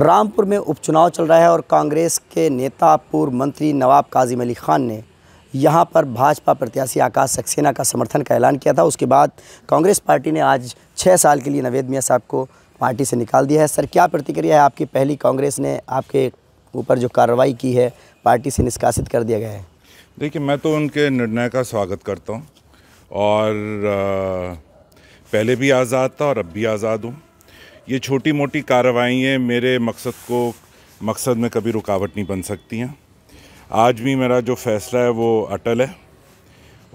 रामपुर में उपचुनाव चल रहा है और कांग्रेस के नेता पूर्व मंत्री नवाब काजिम अली ख़ान ने यहाँ पर भाजपा प्रत्याशी आकाश सक्सेना का समर्थन का ऐलान किया था उसके बाद कांग्रेस पार्टी ने आज छः साल के लिए नवेद मियाँ साहब को पार्टी से निकाल दिया है सर क्या प्रतिक्रिया है आपकी पहली कांग्रेस ने आपके ऊपर जो कार्रवाई की है पार्टी से निष्कासित कर दिया गया है देखिए मैं तो उनके निर्णय का स्वागत करता हूँ और पहले भी आज़ाद था और अब भी आज़ाद हूँ ये छोटी मोटी कार्रवाइयाँ मेरे मकसद को मकसद में कभी रुकावट नहीं बन सकती हैं आज भी मेरा जो फैसला है वो अटल है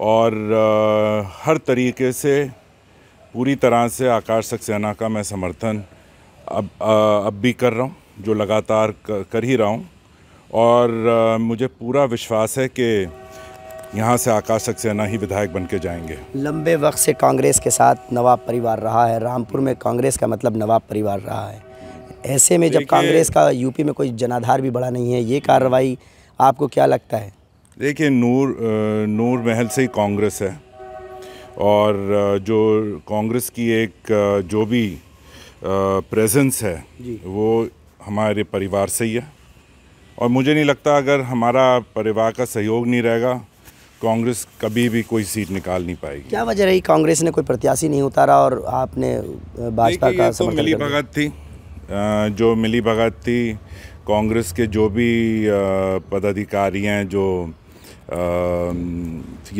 और आ, हर तरीके से पूरी तरह से आकाश सक्सेना का मैं समर्थन अब आ, अब भी कर रहा हूँ जो लगातार कर, कर ही रहा हूँ और आ, मुझे पूरा विश्वास है कि यहाँ से आकाश सक्सेना ही विधायक बन के जाएंगे लंबे वक्त से कांग्रेस के साथ नवाब परिवार रहा है रामपुर में कांग्रेस का मतलब नवाब परिवार रहा है ऐसे में जब कांग्रेस का यूपी में कोई जनाधार भी बड़ा नहीं है ये कार्रवाई आपको क्या लगता है देखिए नूर नूर महल से ही कांग्रेस है और जो कांग्रेस की एक जो भी प्रेजेंस है वो हमारे परिवार से ही है और मुझे नहीं लगता अगर हमारा परिवार का सहयोग नहीं रहेगा कांग्रेस कभी भी कोई सीट निकाल नहीं पाएगी क्या वजह रही कांग्रेस ने कोई प्रत्याशी नहीं उतारा और आपने भाजपा का तो मिली भगत थी जो मिली भगत थी कांग्रेस के जो भी पदाधिकारी हैं जो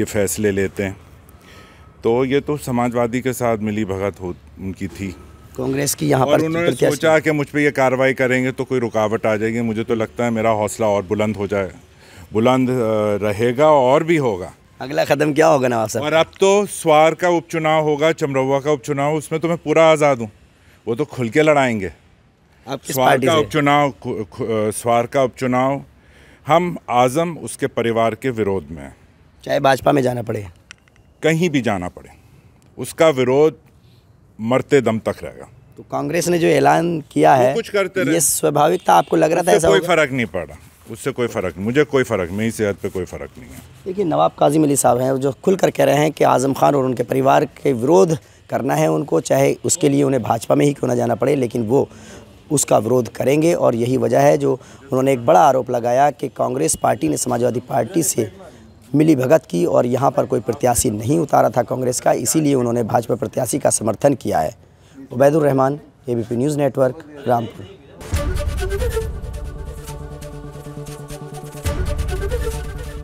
ये फैसले लेते हैं तो ये तो समाजवादी के साथ मिली भगत हो उनकी थी कांग्रेस की यहाँ पर उन्होंने सोचा कि मुझ पर यह कार्रवाई करेंगे तो कोई रुकावट आ जाएगी मुझे तो लगता है मेरा हौसला और बुलंद हो जाए बुलंद रहेगा और भी होगा अगला कदम क्या होगा नवाब साहब और अब तो स्वार का उपचुनाव होगा चमरौवा का उपचुनाव उसमें तो मैं पूरा आज़ाद हूँ वो तो खुल के लड़ाएंगे स्वार का उपचुनाव स्वार का उपचुनाव हम आज़म उसके परिवार के विरोध में हैं चाहे भाजपा में जाना पड़े कहीं भी जाना पड़े उसका विरोध मरते दम तक रहेगा तो कांग्रेस ने जो ऐलान किया है कुछ करते ये स्वाभाविक था आपको लग रहा था ऐसा कोई फर्क नहीं पड़ रहा उससे कोई फ़र्क नहीं मुझे कोई फ़र्क नहीं सेहत पे कोई फ़र्क नहीं है देखिए नवाब काजिम अली साहब हैं जो खुल कर कह रहे हैं कि आज़म खान और उनके परिवार के विरोध करना है उनको चाहे उसके लिए उन्हें भाजपा में ही क्यों ना जाना पड़े लेकिन वो उसका विरोध करेंगे और यही वजह है जो उन्होंने एक बड़ा आरोप लगाया कि कांग्रेस पार्टी ने समाजवादी पार्टी से मिली भगत की और यहाँ पर कोई प्रत्याशी नहीं उतारा था कांग्रेस का इसीलिए उन्होंने भाजपा प्रत्याशी का समर्थन किया है Ubaidurrahman A B P news network Rampur